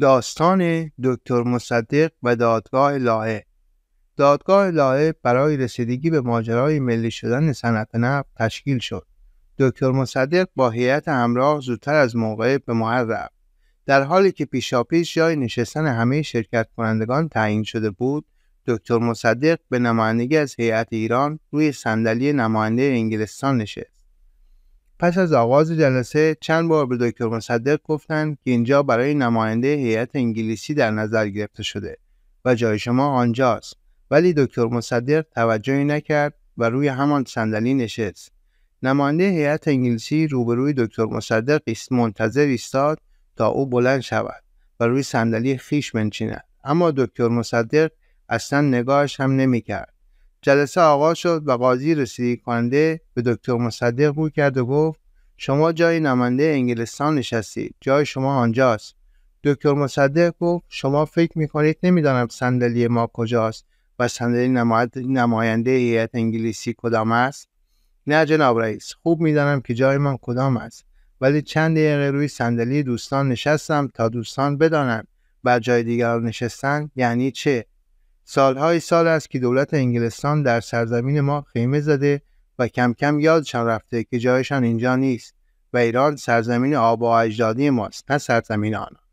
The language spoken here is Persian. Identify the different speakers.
Speaker 1: داستان دکتر مصدق و دادگاه لاهه دادگاه لاهه برای رسیدگی به ماجرای ملی شدن صنعت نفت تشکیل شد دکتر مصدق با هیئت همراه زودتر از موقع به محل رفت در حالی که پیشاپیش جای نشستن همه شرکت کنندگان تعیین شده بود دکتر مصدق به نمایندگی از هیئت ایران روی صندلی نماینده انگلستان نشست پس از آغاز جلسه چند بار به دکتر مصدق گفتند که اینجا برای نماینده هیئت انگلیسی در نظر گرفته شده و جای شما آنجاست ولی دکتر مصدق توجهی نکرد و روی همان صندلی نشست نماینده هیئت انگلیسی روبروی دکتر مصدق منتظر ایستاد تا او بلند شود و روی صندلی خیش بنشیند اما دکتر مصدق اصلا نگاهش هم نمیکرد جلسه آغاز شد و قاضی رسیدگی کننده به دکتر مصدق بود کرد و گفت شما جای نماینده انگلستان نشستید جای شما آنجاست دکتر مصدق گفت شما فکر میکنید نمیدانم صندلی ما کجاست و صندلی نماینده هیئت انگلیسی کدام است نه جناب رئیس خوب میدانم که جای من کدام است ولی چند دقیقه روی صندلی دوستان نشستم تا دوستان بدانند بر جای دیگران نشستن یعنی چه سالهای سال است که دولت انگلستان در سرزمین ما خیمه زده و کم کم یادشان رفته که جایشان اینجا نیست و ایران سرزمین آب و اجدادی ماست نه سرزمین آنها